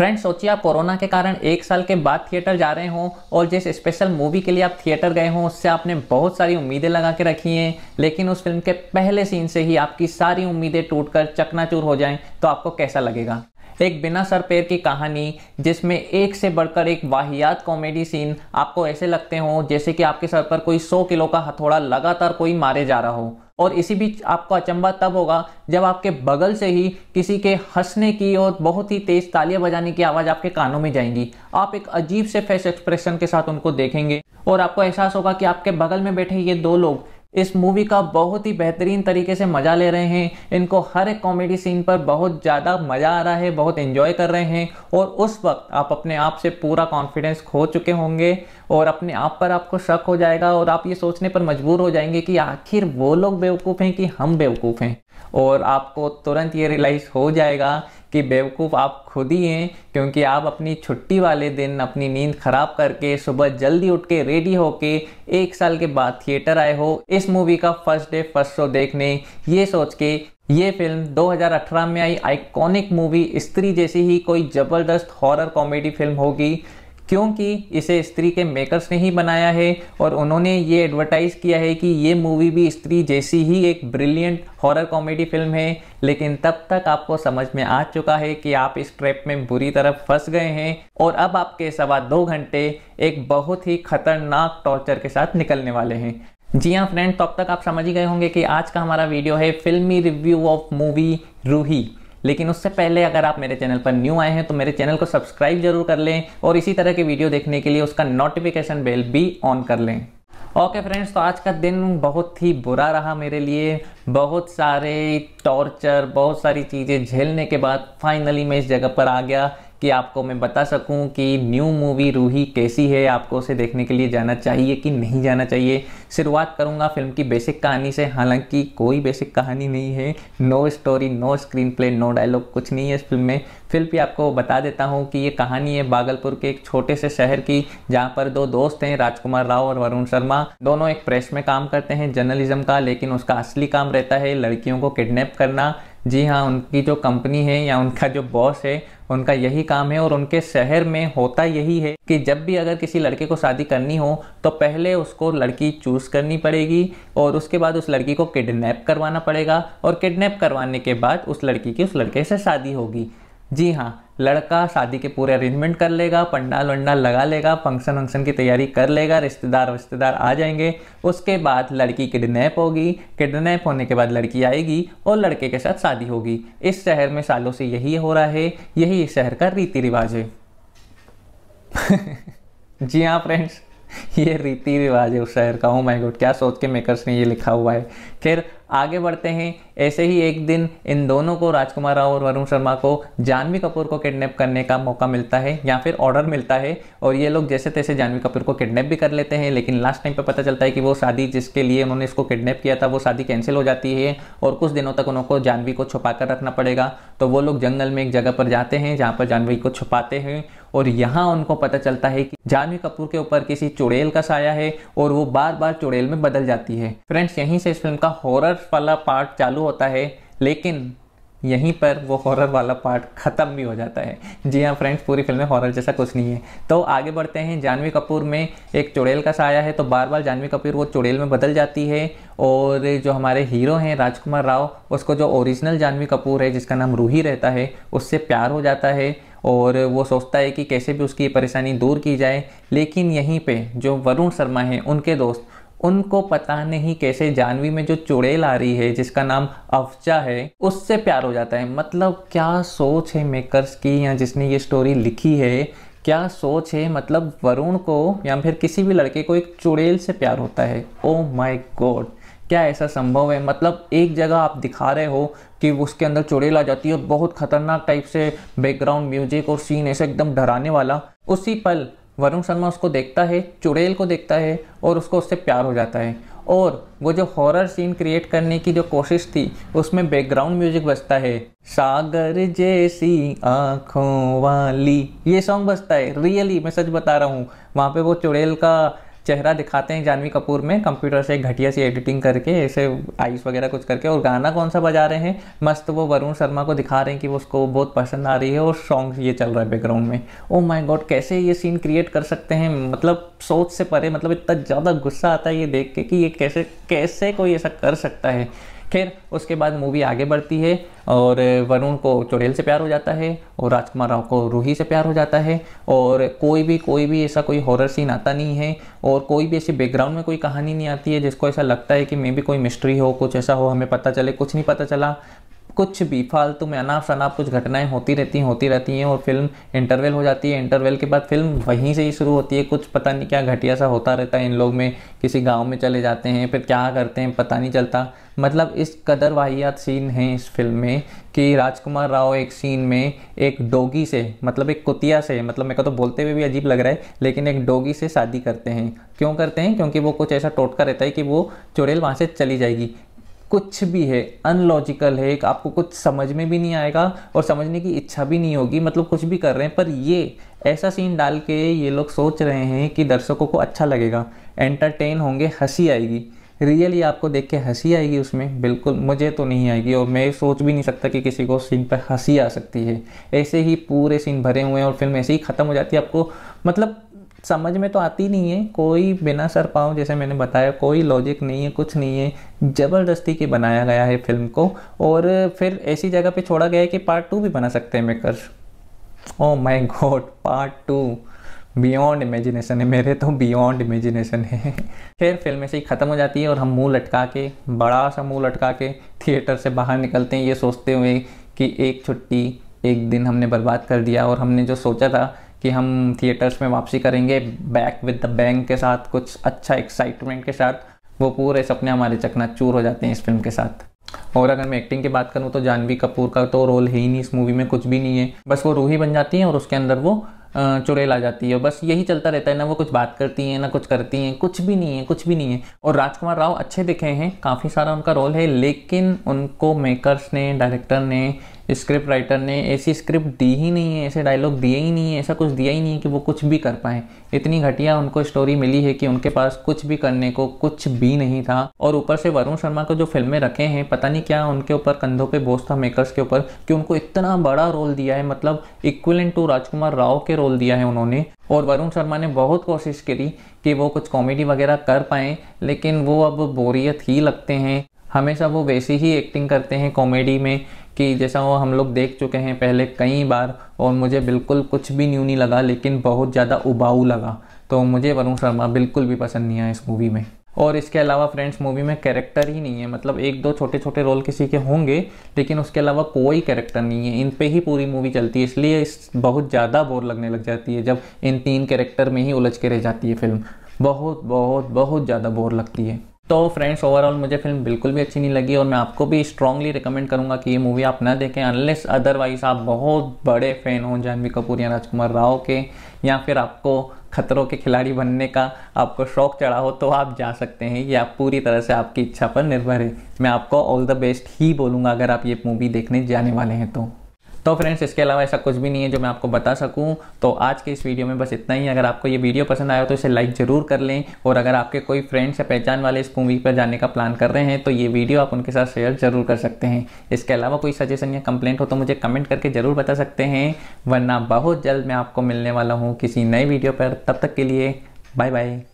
friends सोचिए आप corona के कारण एक साल के बाद थिएटर जा रहे हो और जिस स्पेशल मूवी के लिए आप थिएटर गए हों उससे आपने बहुत सारी उम्मीदें लगा के रखी हैं लेकिन उस फिल्म के पहले सीन से ही आपकी सारी उम्मीदें टूटकर चकनाचूर हो जाएं तो आपको कैसा लगेगा एक बिना सर पैर की कहानी जिसमें एक से बढ़कर एक वाहियात कॉमेडी सीन आपको ऐसे लगते हो जैसे कि आपके सर पर कोई सौ किलो का हथौड़ा लगातार कोई मारे जा रहा हो और इसी बीच आपको अचंबा तब होगा जब आपके बगल से ही किसी के हंसने की और बहुत ही तेज तालियां बजाने की आवाज़ आपके कानों में जाएंगी आप एक अजीब से फेस एक्सप्रेशन के साथ उनको देखेंगे और आपको एहसास होगा कि आपके बगल में बैठे ये दो लोग इस मूवी का बहुत ही बेहतरीन तरीके से मज़ा ले रहे हैं इनको हर एक कॉमेडी सीन पर बहुत ज़्यादा मज़ा आ रहा है बहुत एंजॉय कर रहे हैं और उस वक्त आप अपने आप से पूरा कॉन्फिडेंस खो चुके होंगे और अपने आप पर आपको शक हो जाएगा और आप ये सोचने पर मजबूर हो जाएंगे कि आखिर वो लोग बेवकूफ़ हैं कि हम बेवकूफ़ हैं और आपको तुरंत ये रियलाइज़ हो जाएगा कि बेवकूफ़ आप खुद ही हैं क्योंकि आप अपनी छुट्टी वाले दिन अपनी नींद खराब करके सुबह जल्दी उठ के रेडी होके एक साल के बाद थिएटर आए हो इस मूवी का फर्स्ट डे फर्स्ट शो देखने ये सोच के ये फिल्म 2018 में आई आइकॉनिक मूवी स्त्री जैसी ही कोई ज़बरदस्त हॉरर कॉमेडी फिल्म होगी क्योंकि इसे स्त्री के मेकर्स ने ही बनाया है और उन्होंने ये एडवर्टाइज़ किया है कि ये मूवी भी स्त्री जैसी ही एक ब्रिलियंट हॉरर कॉमेडी फिल्म है लेकिन तब तक आपको समझ में आ चुका है कि आप इस ट्रैप में बुरी तरह फंस गए हैं और अब आपके सवा दो घंटे एक बहुत ही खतरनाक टॉर्चर के साथ निकलने वाले हैं जी हाँ फ्रेंड तो तक आप समझ ही गए होंगे कि आज का हमारा वीडियो है फिल्मी रिव्यू ऑफ मूवी रूही लेकिन उससे पहले अगर आप मेरे चैनल पर न्यू आए हैं तो मेरे चैनल को सब्सक्राइब जरूर कर लें और इसी तरह के वीडियो देखने के लिए उसका नोटिफिकेशन बेल भी ऑन कर लें ओके okay फ्रेंड्स तो आज का दिन बहुत ही बुरा रहा मेरे लिए बहुत सारे टॉर्चर बहुत सारी चीज़ें झेलने के बाद फाइनली मैं इस जगह पर आ गया कि आपको मैं बता सकूं कि न्यू मूवी रूही कैसी है आपको उसे देखने के लिए जाना चाहिए कि नहीं जाना चाहिए शुरुआत करूंगा फिल्म की बेसिक कहानी से हालांकि कोई बेसिक कहानी नहीं है no story no screenplay no dialogue कुछ नहीं है इस फिल्म में फिर भी आपको बता देता हूँ कि ये कहानी है बागलपुर के एक छोटे से शहर की जहाँ पर दो दोस्त हैं राजकुमार राव और वरुण शर्मा दोनों एक प्रेस में काम करते हैं जर्नलिज्म का लेकिन उसका असली काम रहता है लड़कियों को किडनेप करना जी हाँ उनकी जो कंपनी है या उनका जो बॉस है उनका यही काम है और उनके शहर में होता यही है कि जब भी अगर किसी लड़के को शादी करनी हो तो पहले उसको लड़की चूज़ करनी पड़ेगी और उसके बाद उस लड़की को किडनैप करवाना पड़ेगा और किडनैप करवाने के बाद उस लड़की की उस लड़के से शादी होगी जी हाँ लड़का शादी के पूरे अरेंजमेंट कर लेगा पंडाल वंडाल लगा लेगा फंक्शन वंक्शन की तैयारी कर लेगा रिश्तेदार रिश्तेदार आ जाएंगे उसके बाद लड़की किडनैप होगी किडनैप होने के बाद लड़की आएगी और लड़के के साथ शादी होगी इस शहर में सालों से यही हो रहा है यही इस शहर का रीति रिवाज है जी हाँ फ्रेंड्स ये रीति रिवाज है उस शहर का हूँ माई गॉड क्या सोच के मेकर्स ने ये लिखा हुआ है खैर आगे बढ़ते हैं ऐसे ही एक दिन इन दोनों को राजकुमार राव और वरुण शर्मा को जानवी कपूर को किडनैप करने का मौका मिलता है या फिर ऑर्डर मिलता है और ये लोग जैसे तैसे जानवी कपूर को किडनैप भी कर लेते हैं लेकिन लास्ट टाइम पर पता चलता है कि वो शादी जिसके लिए उन्होंने इसको किडनैप किया था वो शादी कैंसिल हो जाती है और कुछ दिनों तक उनको जानवी को छुपा कर रखना पड़ेगा तो वो लोग जंगल में एक जगह पर जाते हैं जहाँ पर जानवी को छुपाते हैं और यहाँ उनको पता चलता है कि जानवी कपूर के ऊपर किसी चुड़ैल का साया है और वो बार बार चुड़ैल में बदल जाती है फ्रेंड्स यहीं से इस फिल्म का हॉरर वाला पार्ट चालू होता है लेकिन यहीं पर वो हॉरर वाला पार्ट ख़त्म भी हो जाता है जी हाँ फ्रेंड्स पूरी फिल्म में हॉरर जैसा कुछ नहीं है तो आगे बढ़ते हैं जानवी कपूर में एक चुड़ैल का साया है तो बार बार जानवी कपूर वो चुड़ैल में बदल जाती है और जो हमारे हीरो हैं राजकुमार राव उसको जो ओरिजिनल जानवी कपूर है जिसका नाम रूही रहता है उससे प्यार हो जाता है और वो सोचता है कि कैसे भी उसकी परेशानी दूर की जाए लेकिन यहीं पे जो वरुण शर्मा हैं उनके दोस्त उनको पता नहीं कैसे जानवी में जो चुड़ैल आ रही है जिसका नाम अफजा है उससे प्यार हो जाता है मतलब क्या सोच है मेकर्स की या जिसने ये स्टोरी लिखी है क्या सोच है मतलब वरुण को या फिर किसी भी लड़के को एक चुड़ैल से प्यार होता है ओ माई गॉड क्या ऐसा संभव है मतलब एक जगह आप दिखा रहे हो कि उसके अंदर चुड़ेल आ जाती है और बहुत खतरनाक टाइप से बैकग्राउंड म्यूजिक और सीन ऐसे एकदम डराने वाला उसी पल वरुण शर्मा उसको देखता है चुड़ैल को देखता है और उसको उससे प्यार हो जाता है और वो जो हॉरर सीन क्रिएट करने की जो कोशिश थी उसमें बैकग्राउंड म्यूजिक बजता है सागर जैसी आँखों वाली ये सॉन्ग बजता है रियली मैं सच बता रहा हूँ वहाँ पे वो चुड़ैल का चेहरा दिखाते हैं जानवी कपूर में कंप्यूटर से घटिया सी एडिटिंग करके ऐसे आइस वगैरह कुछ करके और गाना कौन सा बजा रहे हैं मस्त वो वरुण शर्मा को दिखा रहे हैं कि वो उसको बहुत पसंद आ रही है और सॉन्ग ये चल रहा है बैकग्राउंड में ओ माई गॉड कैसे ये सीन क्रिएट कर सकते हैं मतलब सोच से परे मतलब इतना ज़्यादा गुस्सा आता है ये देख के कि ये कैसे कैसे कोई ऐसा कर सकता है खैर उसके बाद मूवी आगे बढ़ती है और वरुण को चुड़ैल से प्यार हो जाता है और राजकुमार राव को रूही से प्यार हो जाता है और कोई भी कोई भी ऐसा कोई हॉरर सीन आता नहीं है और कोई भी ऐसी बैकग्राउंड में कोई कहानी नहीं आती है जिसको ऐसा लगता है कि मे भी कोई मिस्ट्री हो कुछ ऐसा हो हमें पता चले कुछ नहीं पता चला कुछ भी फालतू में अनाप शनाप कुछ घटनाएं होती रहती हैं होती रहती हैं और फिल्म इंटरवेल हो जाती है इंटरवेल के बाद फिल्म वहीं से ही शुरू होती है कुछ पता नहीं क्या घटिया सा होता रहता है इन लोग में किसी गाँव में चले जाते हैं फिर क्या करते हैं पता नहीं चलता मतलब इस कदर वाहियात सीन है इस फिल्म में कि राजकुमार राव एक सीन में एक डोगी से मतलब एक कुतिया से मतलब मेरे को तो बोलते हुए भी अजीब लग रहा है लेकिन एक डोगी से शादी करते हैं क्यों करते हैं क्योंकि वो कुछ ऐसा टोटका रहता है कि वो चुड़ैल वहाँ से चली जाएगी कुछ भी है अनलॉजिकल है आपको कुछ समझ में भी नहीं आएगा और समझने की इच्छा भी नहीं होगी मतलब कुछ भी कर रहे हैं पर ये ऐसा सीन डाल के ये लोग सोच रहे हैं कि दर्शकों को अच्छा लगेगा एंटरटेन होंगे हंसी आएगी रियली आपको देख के हंसी आएगी उसमें बिल्कुल मुझे तो नहीं आएगी और मैं सोच भी नहीं सकता कि किसी को सीन पर हंसी आ सकती है ऐसे ही पूरे सीन भरे हुए हैं और फिल्म ऐसे ही ख़त्म हो जाती है आपको मतलब समझ में तो आती नहीं है कोई बिना सर पाँव जैसे मैंने बताया कोई लॉजिक नहीं है कुछ नहीं है ज़बरदस्ती के बनाया गया है फिल्म को और फिर ऐसी जगह पे छोड़ा गया है कि पार्ट टू भी बना सकते हैं maker oh my God part two beyond imagination है मेरे तो बियॉन्ड इमेजिनेशन है फिर फिल्म ऐसे ही ख़त्म हो जाती है और हम मुंह लटका के बड़ा सा मुंह लटका के थिएटर से बाहर निकलते हैं ये सोचते हुए कि एक छुट्टी एक दिन हमने बर्बाद कर दिया और हमने जो सोचा था कि हम थिएटर्स में वापसी करेंगे बैक विद द बैंग के साथ कुछ अच्छा एक्साइटमेंट के साथ वो पूरे सपने हमारे चकना चूर हो जाते हैं इस फिल्म के साथ और अगर मैं एक्टिंग की बात करूँ तो जानवी कपूर का तो रोल है ही नहीं इस मूवी में कुछ भी नहीं है बस वो रूही बन जाती है और उसके अंदर वो चुड़ैल आ जाती है बस यही चलता रहता है ना वो कुछ बात करती हैं ना कुछ करती हैं कुछ भी नहीं है कुछ भी नहीं है और राजकुमार राव अच्छे दिखे हैं काफ़ी सारा उनका रोल है लेकिन उनको मेकर्स ने डायरेक्टर ने स्क्रिप्ट राइटर ने ऐसी स्क्रिप्ट दी ही नहीं है ऐसे डायलॉग दिए ही नहीं है ऐसा कुछ दिया ही नहीं है कि वो कुछ भी कर पाए इतनी घटिया उनको स्टोरी मिली है कि उनके पास कुछ भी करने को कुछ भी नहीं था और ऊपर से वरुण शर्मा को जो फिल्में रखे हैं पता नहीं क्या उनके ऊपर कंधों पे बोझ था मेकर्स के ऊपर कि उनको इतना बड़ा रोल दिया है मतलब इक्वलेंट टू राजकुमार राव के रोल दिया है उन्होंने और वरुण शर्मा ने बहुत कोशिश करी कि वो कुछ कॉमेडी वगैरह कर पाएँ लेकिन वो अब बोरियत ही लगते हैं हमेशा वो वैसी ही एक्टिंग करते हैं कॉमेडी में कि जैसा वो हम लोग देख चुके हैं पहले कई बार और मुझे बिल्कुल कुछ भी न्यू नहीं लगा लेकिन बहुत ज़्यादा उबाऊ लगा तो मुझे वरुण शर्मा बिल्कुल भी पसंद नहीं आया इस मूवी में और इसके अलावा फ्रेंड्स मूवी में कैरेक्टर ही नहीं है मतलब एक दो छोटे छोटे रोल किसी के होंगे लेकिन उसके अलावा कोई कैरेक्टर नहीं है इन पे ही पूरी मूवी चलती है इसलिए इस बहुत ज़्यादा बोर लगने लग जाती है जब इन तीन कैरेक्टर में ही उलझ के रह जाती है फिल्म बहुत बहुत बहुत ज़्यादा बोर लगती है तो फ्रेंड्स ओवरऑल मुझे फिल्म बिल्कुल भी अच्छी नहीं लगी और मैं आपको भी स्ट्रांगली रिकमेंड करूंगा कि ये मूवी आप ना देखें अनलेस अदरवाइज आप बहुत बड़े फ़ैन हों जानवी कपूर या राजकुमार राव के या फिर आपको खतरों के खिलाड़ी बनने का आपको शौक चढ़ा हो तो आप जा सकते हैं ये आप पूरी तरह से आपकी इच्छा पर निर्भर है मैं आपको ऑल द बेस्ट ही बोलूँगा अगर आप ये मूवी देखने जाने वाले हैं तो तो फ्रेंड्स इसके अलावा ऐसा कुछ भी नहीं है जो मैं आपको बता सकूं तो आज के इस वीडियो में बस इतना ही अगर आपको ये वीडियो पसंद आया तो इसे लाइक ज़रूर कर लें और अगर आपके कोई फ्रेंड्स या पहचान वाले इस मूवी पर जाने का प्लान कर रहे हैं तो ये वीडियो आप उनके साथ शेयर ज़रूर कर सकते हैं इसके अलावा कोई सजेशन या कंप्लेंट हो तो मुझे कमेंट करके ज़रूर बता सकते हैं वरना बहुत जल्द मैं आपको मिलने वाला हूँ किसी नए वीडियो पर तब तक के लिए बाय बाय